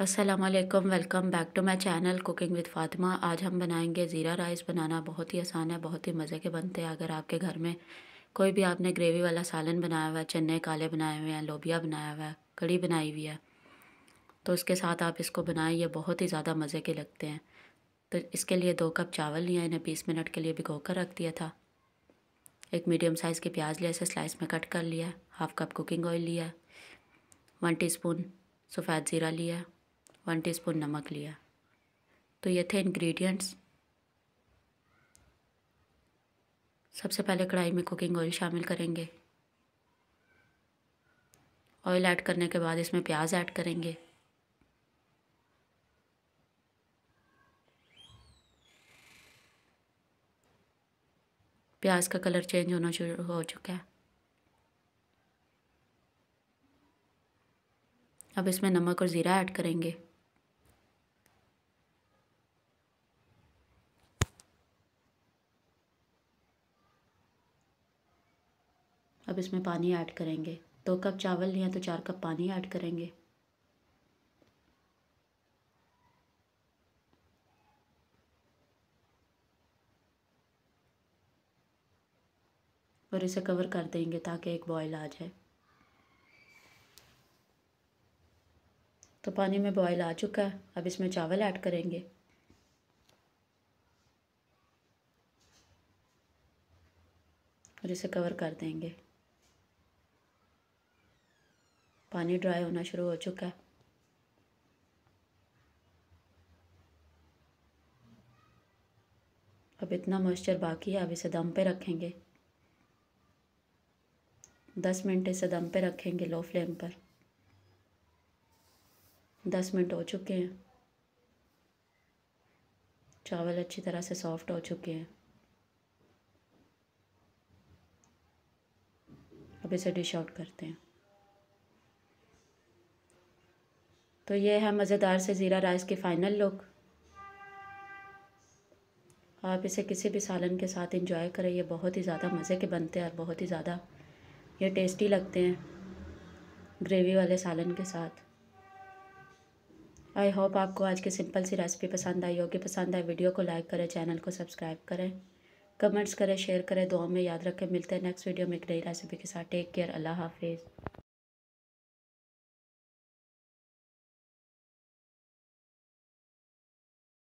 Aslam welcome back to my channel cooking with Fatima आज हम बनाएंगे ज़ीरा राइस बनाना बहुत ही आसान है बहुत ही मज़े के बनते हैं अगर आपके घर में कोई भी आपने ग्रेवी वाला सालन बनाया हुआ है चने काले बनाए हुए हैं लोबिया बनाया हुआ है कड़ी बनाई हुई है तो उसके साथ आप इसको बनाएं ये बहुत ही ज़्यादा मज़े के लगते हैं तो इसके लिए दो कप चावल लिया इन्हें बीस मिनट के लिए भिगो कर रख दिया था एक मीडियम साइज़ की प्याज लिया इसे स्लाइस में कट कर लिया हाफ़ कप कुकिंग ऑयल लिया वन टी सफ़ेद ज़ीरा लिया वन टीस्पून नमक लिया तो ये थे इंग्रेडिएंट्स सबसे पहले कढ़ाई में कुकिंग ऑयल शामिल करेंगे ऑयल ऐड करने के बाद इसमें प्याज ऐड करेंगे प्याज का कलर चेंज होना शुरू हो चुका है अब इसमें नमक और ज़ीरा ऐड करेंगे अब इसमें पानी ऐड करेंगे दो कप चावल लिया तो चार कप पानी ऐड करेंगे और इसे कवर कर देंगे ताकि एक बॉयल आ जाए तो पानी में बॉयल आ चुका है अब इसमें चावल ऐड करेंगे और इसे कवर कर देंगे पानी ड्राई होना शुरू हो चुका है अब इतना मॉइस्चर बाकी है अब इसे दम पे रखेंगे दस मिनट इसे दम पे रखेंगे लो फ्लेम पर दस मिनट हो चुके हैं चावल अच्छी तरह से सॉफ्ट हो चुके हैं अब इसे डिश आउट करते हैं तो ये है मज़ेदार से ज़ीरा राइस की फ़ाइनल लुक आप इसे किसी भी सालन के साथ इंजॉय करें ये बहुत ही ज़्यादा मज़े के बनते हैं और बहुत ही ज़्यादा ये टेस्टी लगते हैं ग्रेवी वाले सालन के साथ आई होप आपको आज की सिंपल सी रेसिपी पसंद आई होगी पसंद आए वीडियो को लाइक करें चैनल को सब्सक्राइब करें कमेंट्स करें शेयर करें दुआ में याद रखें मिलते हैं नेक्स्ट वीडियो में एक नई रेसिपी के साथ टेक केयर अल्लाह हाफिज़